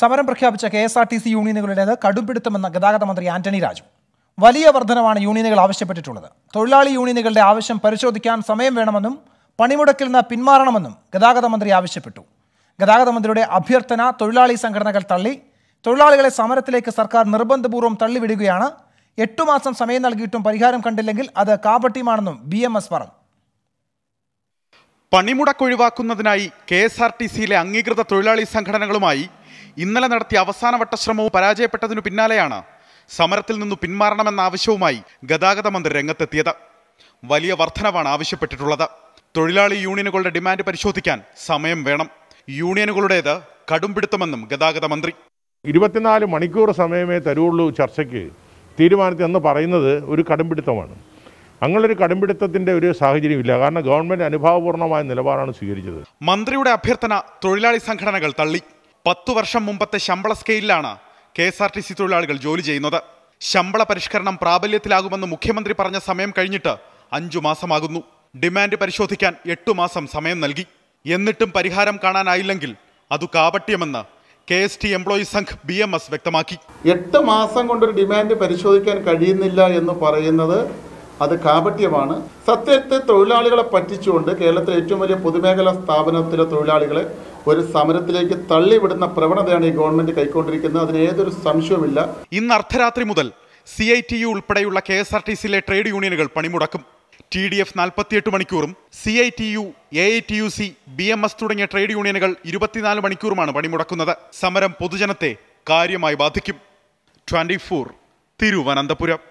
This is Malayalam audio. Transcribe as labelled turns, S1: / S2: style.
S1: സമരം പ്രഖ്യാപിച്ച K S R T C യൂണിയനുകളുടേത് കടുംപിടുത്തമെന്ന ഗതാഗത മന്ത്രി ആന്റണി രാജു വലിയ വർധനമാണ് യൂണിയനുകൾ ആവശ്യപ്പെട്ടിട്ടുള്ളത് തൊഴിലാളി യൂണിയനുകളുടെ ആവശ്യം പരിശോധിക്കാൻ സമയം വേണമെന്നും പണിമുടക്കിൽ നിന്ന് പിന്മാറണമെന്നും ഗതാഗത മന്ത്രി ആവശ്യപ്പെട്ടു ഗതാഗത മന്ത്രിയുടെ അഭ്യർത്ഥന തൊഴിലാളി സംഘടനകൾ തള്ളി തൊഴിലാളികളെ സമരത്തിലേക്ക് സർക്കാർ നിർബന്ധപൂർവ്വം തള്ളിവിടുകയാണ് എട്ടു മാസം സമയം നൽകിയിട്ടും പരിഹാരം കണ്ടില്ലെങ്കിൽ അത് കാപട്യമാണെന്നും ബി എം എസ് പറഞ്ഞു
S2: പണിമുടക്ക് ഒഴിവാക്കുന്നതിനായി കെ എസ് ആർ ടി സിയിലെ അംഗീകൃത തൊഴിലാളി സംഘടനകളുമായി ഇന്നലെ നടത്തിയ അവസാനവട്ട ശ്രമവും പരാജയപ്പെട്ടതിനു പിന്നാലെയാണ് സമരത്തിൽ നിന്നു പിന്മാറണമെന്ന ആവശ്യവുമായി ഗതാഗത മന്ത്രി രംഗത്തെത്തിയത് വലിയ വർധനവാണ് ആവശ്യപ്പെട്ടിട്ടുള്ളത് തൊഴിലാളി യൂണിയനുകളുടെ ഡിമാൻഡ് പരിശോധിക്കാൻ സമയം വേണം യൂണിയനുകളുടേത് കടുംപിടുത്തമെന്നും
S3: ഗതാഗത മന്ത്രി ഇരുപത്തിനാല് മണിക്കൂർ സമയമേ തരുള്ളൂ ചർച്ചയ്ക്ക് തീരുമാനത്തിൽ എന്ന് പറയുന്നത് ഒരു കടുംപിടുത്തമാണ് അങ്ങനൊരു കടുംപിടുത്തത്തിന്റെ ഒരു ഇല്ല കാരണം ഗവൺമെന്റ് അനുഭാവപൂർണമായ നിലപാടാണ് സ്വീകരിച്ചത്
S2: മന്ത്രിയുടെ അഭ്യർത്ഥന തൊഴിലാളി സംഘടനകൾ തള്ളി പത്തു വർഷം മുമ്പത്തെ ശമ്പള സ്കെയിലാണ് K S R T C തൊഴിലാളികൾ ജോലി ചെയ്യുന്നത് ശമ്പള പരിഷ്കരണം പ്രാബല്യത്തിലാകുമെന്ന് മുഖ്യമന്ത്രി പറഞ്ഞ സമയം കഴിഞ്ഞിട്ട് അഞ്ചു മാസമാകുന്നു ഡിമാൻഡ് പരിശോധിക്കാൻ എട്ടു മാസം സമയം നൽകി എന്നിട്ടും പരിഹാരം കാണാനായില്ലെങ്കിൽ അത് കാപട്യമെന്ന് K S T employee Sangh B M S വ്യക്തമാക്കി എട്ട് മാസം കൊണ്ടൊരു ഡിമാൻഡ് പരിശോധിക്കാൻ കഴിയുന്നില്ല
S4: എന്ന് പറയുന്നത് അത് കാപട്യമാണ് സത്യത്തെ തൊഴിലാളികളെ പറ്റിച്ചുകൊണ്ട് കേരളത്തിലെ ഏറ്റവും വലിയ പൊതുമേഖലാ സ്ഥാപനത്തിലെ തൊഴിലാളികളെ ഒരു സമരത്തിലേക്ക് തള്ളിവിടുന്ന പ്രവണതയാണ്
S2: ഈ ഗവൺമെന്റ് കൈക്കൊണ്ടിരിക്കുന്നത് അതിന് ഏതൊരു സംശയവുമില്ല ഇന്ന് അർദ്ധരാത്രി മുതൽ സി ഐ ടി യു ഉൾപ്പെടെയുള്ള കെ എസ് ആർ ടി സിയിലെ ട്രേഡ് യൂണിയനുകൾ പണിമുടക്കും ടി ഡി എഫ് നാൽപ്പത്തിയെട്ട് മണിക്കൂറും C I T U A I T U C B M S തുടങ്ങിയ ട്രേഡ് യൂണിയനുകൾ ഇരുപത്തിനാല് മണിക്കൂറുമാണ് പണിമുടക്കുന്നത് സമരം പൊതുജനത്തെ കാര്യമായി ബാധിക്കും ട്വന്റി ഫോർ തിരുവനന്തപുരം